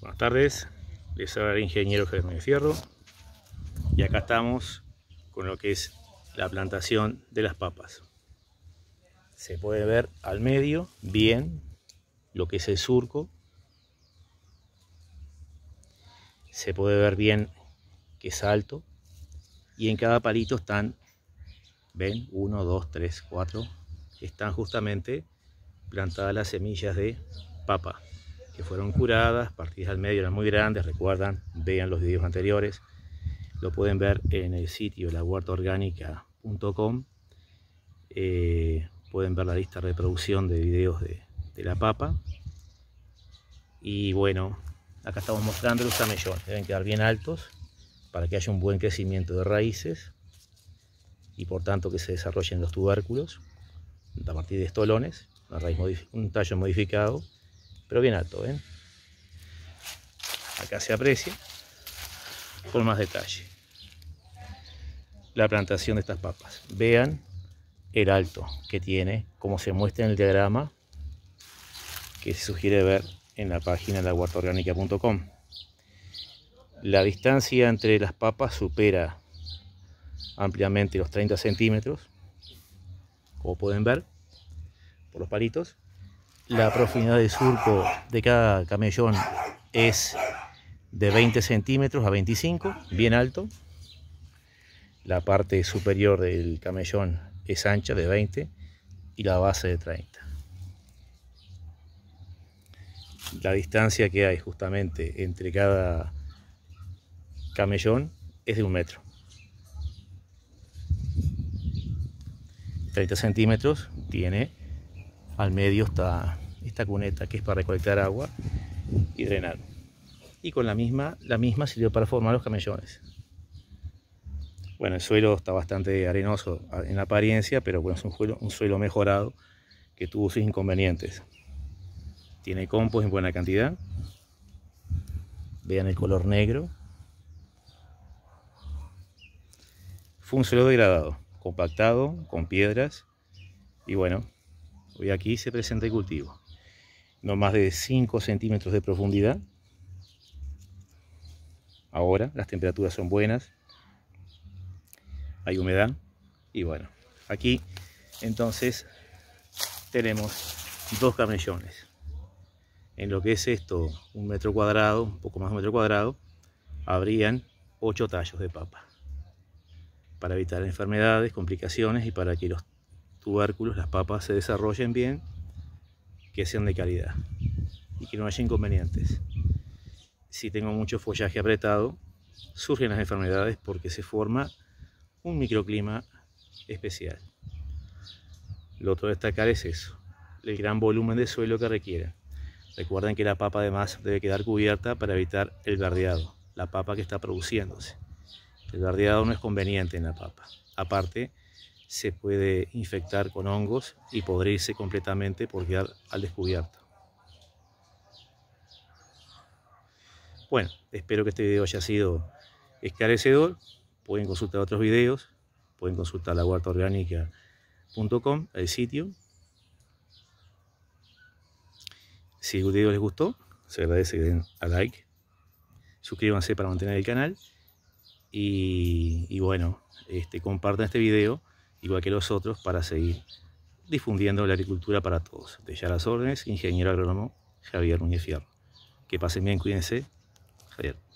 Buenas tardes, les habla el ingeniero Germán Fierro y acá estamos con lo que es la plantación de las papas. Se puede ver al medio bien lo que es el surco. Se puede ver bien que es alto y en cada palito están, ven, uno, dos, tres, cuatro están justamente plantadas las semillas de papa fueron curadas, partidas al medio eran muy grandes, recuerdan, vean los videos anteriores, lo pueden ver en el sitio huerta eh, pueden ver la lista de reproducción de videos de, la papa, y bueno, acá estamos mostrando los camellones, deben quedar bien altos para que haya un buen crecimiento de raíces y por tanto que se desarrollen los tubérculos a partir de estolones, un tallo modificado pero bien alto, ¿ven? ¿eh? Acá se aprecia con más detalle la plantación de estas papas. Vean el alto que tiene, como se muestra en el diagrama que se sugiere ver en la página de huertaorganica.com La distancia entre las papas supera ampliamente los 30 centímetros, como pueden ver, por los palitos. La profundidad de surco de cada camellón es de 20 centímetros a 25, bien alto. La parte superior del camellón es ancha de 20 y la base de 30. La distancia que hay justamente entre cada camellón es de un metro. 30 centímetros tiene al medio está esta cuneta que es para recolectar agua y drenar. Y con la misma, la misma sirvió para formar los camellones. Bueno, el suelo está bastante arenoso en apariencia, pero bueno, es un suelo, un suelo mejorado que tuvo sus inconvenientes. Tiene compost en buena cantidad. Vean el color negro. Fue un suelo degradado, compactado, con piedras. Y bueno, y aquí se presenta el cultivo. No más de 5 centímetros de profundidad. Ahora las temperaturas son buenas, hay humedad y bueno, aquí entonces tenemos dos camellones. En lo que es esto, un metro cuadrado, un poco más de un metro cuadrado, habrían 8 tallos de papa para evitar enfermedades, complicaciones y para que los tubérculos, las papas se desarrollen bien, que sean de calidad y que no haya inconvenientes. Si tengo mucho follaje apretado, surgen las enfermedades porque se forma un microclima especial. Lo otro destacar es eso, el gran volumen de suelo que requiere. Recuerden que la papa además debe quedar cubierta para evitar el verdeado, la papa que está produciéndose. El verdeado no es conveniente en la papa. Aparte, se puede infectar con hongos y podrirse completamente por quedar al descubierto. Bueno, espero que este video haya sido esclarecedor. Pueden consultar otros videos, pueden consultar la huertaorgánica.com, el sitio. Si el video les gustó, se agradece que den a like, suscríbanse para mantener el canal y, bueno, este, compartan este video igual que los otros, para seguir difundiendo la agricultura para todos. De ya las órdenes, ingeniero agrónomo Javier Núñez Fierro. Que pasen bien, cuídense. Javier.